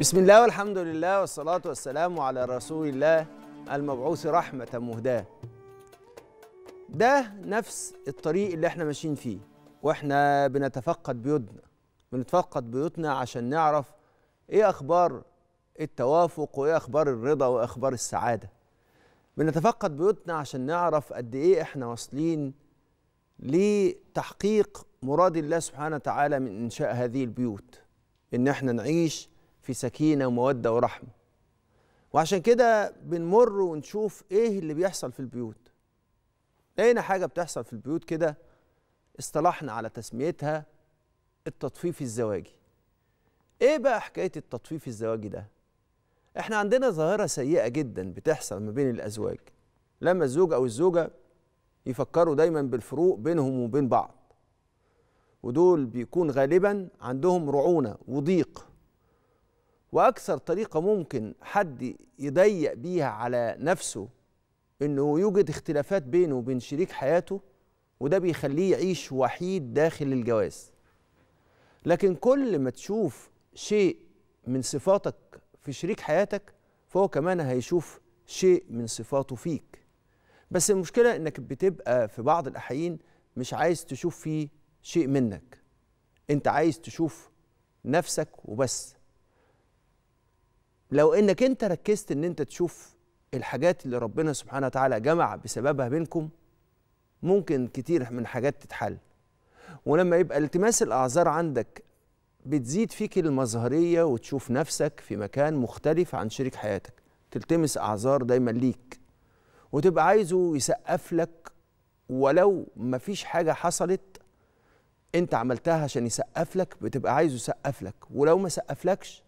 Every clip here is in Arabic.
بسم الله والحمد لله والصلاة والسلام على رسول الله المبعوث رحمة مهداة ده نفس الطريق اللي احنا ماشيين فيه واحنا بنتفقد بيوتنا بنتفقد بيوتنا عشان نعرف ايه اخبار التوافق وايه اخبار الرضا واخبار السعادة بنتفقد بيوتنا عشان نعرف قد ايه احنا واصلين لتحقيق مراد الله سبحانه وتعالى من انشاء هذه البيوت ان احنا نعيش في سكينه وموده ورحمه وعشان كده بنمر ونشوف ايه اللي بيحصل في البيوت لقينا حاجه بتحصل في البيوت كده اصطلحنا على تسميتها التطفيف الزواجي ايه بقى حكايه التطفيف الزواجي ده احنا عندنا ظاهره سيئه جدا بتحصل ما بين الازواج لما الزوج او الزوجه يفكروا دايما بالفروق بينهم وبين بعض ودول بيكون غالبا عندهم رعونه وضيق واكثر طريقه ممكن حد يضيق بيها على نفسه انه يوجد اختلافات بينه وبين شريك حياته وده بيخليه يعيش وحيد داخل الجواز لكن كل ما تشوف شيء من صفاتك في شريك حياتك فهو كمان هيشوف شيء من صفاته فيك بس المشكله انك بتبقى في بعض الاحيان مش عايز تشوف فيه شيء منك انت عايز تشوف نفسك وبس لو انك انت ركزت ان انت تشوف الحاجات اللي ربنا سبحانه وتعالى جمع بسببها بينكم ممكن كتير من حاجات تتحل ولما يبقى التماس الاعذار عندك بتزيد فيك المظهريه وتشوف نفسك في مكان مختلف عن شريك حياتك تلتمس اعذار دايما ليك وتبقى عايزه يسقف لك ولو مفيش حاجه حصلت انت عملتها عشان يسقف لك بتبقى عايزه يسقف لك ولو ما سقفلكش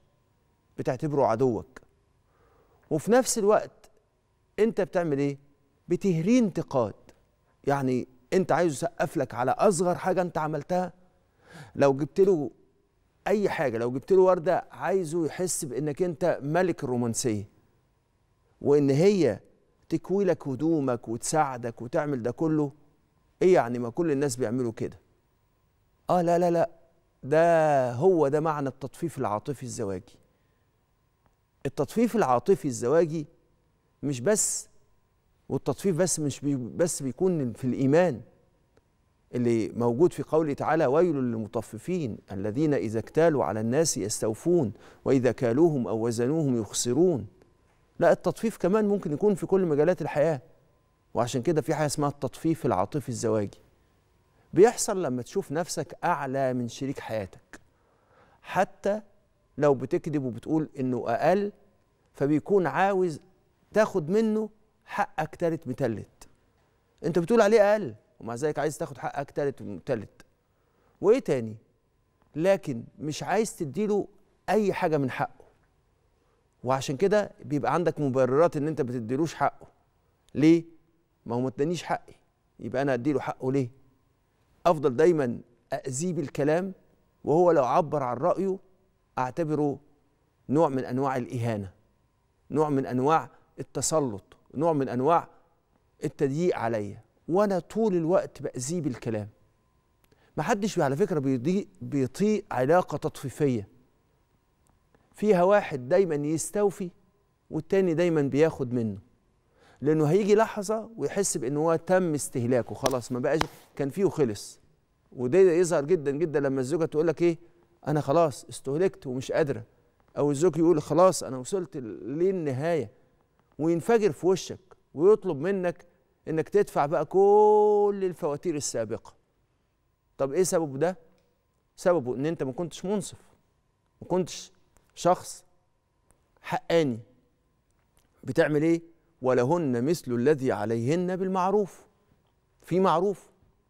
بتعتبره عدوك وفي نفس الوقت انت بتعمل ايه بتهري انتقاد يعني انت عايزه يسقف لك على اصغر حاجه انت عملتها لو جبت له اي حاجه لو جبت له ورده عايزه يحس بانك انت ملك الرومانسيه وان هي تكوي لك هدومك وتساعدك وتعمل ده كله ايه يعني ما كل الناس بيعملوا كده اه لا لا لا ده هو ده معنى التطفيف العاطفي الزواجي التطفيف العاطفي الزواجي مش بس والتطفيف بس مش بي بس بيكون في الإيمان اللي موجود في قوله تعالى ويل للمطففين الذين إذا اكتالوا على الناس يستوفون وإذا كالوهم أو وزنوهم يخسرون لا التطفيف كمان ممكن يكون في كل مجالات الحياة وعشان كده في حاجة اسمها التطفيف العاطفي الزواجي بيحصل لما تشوف نفسك أعلى من شريك حياتك حتى لو بتكذب وبتقول انه اقل فبيكون عاوز تاخد منه حقك تالت متلت انت بتقول عليه اقل ومع ذلك عايز تاخد حقك تالت متلت وايه تاني لكن مش عايز تديله اي حاجه من حقه وعشان كده بيبقى عندك مبررات ان انت بتديلوش حقه ليه ما هو ما ادانيش حقي يبقى انا اديله حقه ليه افضل دايما اذيه بالكلام وهو لو عبر عن رايه اعتبره نوع من انواع الاهانه نوع من انواع التسلط نوع من انواع التضييق عليا وانا طول الوقت باذيه بالكلام محدش على فكره بيضيق بيطيق علاقه تطفيفيه فيها واحد دايما يستوفي والتاني دايما بياخد منه لانه هيجي لحظه ويحس بان هو تم استهلاكه خلاص ما بقاش كان فيه وخلص وده يظهر جدا جدا لما الزوجه تقول لك ايه انا خلاص استهلكت ومش قادره او الزوج يقول خلاص انا وصلت للنهايه وينفجر في وشك ويطلب منك انك تدفع بقى كل الفواتير السابقه طب ايه سببه ده سببه ان انت ما كنتش منصف ما كنتش شخص حقاني بتعمل ايه ولهن مثل الذي عليهن بالمعروف في معروف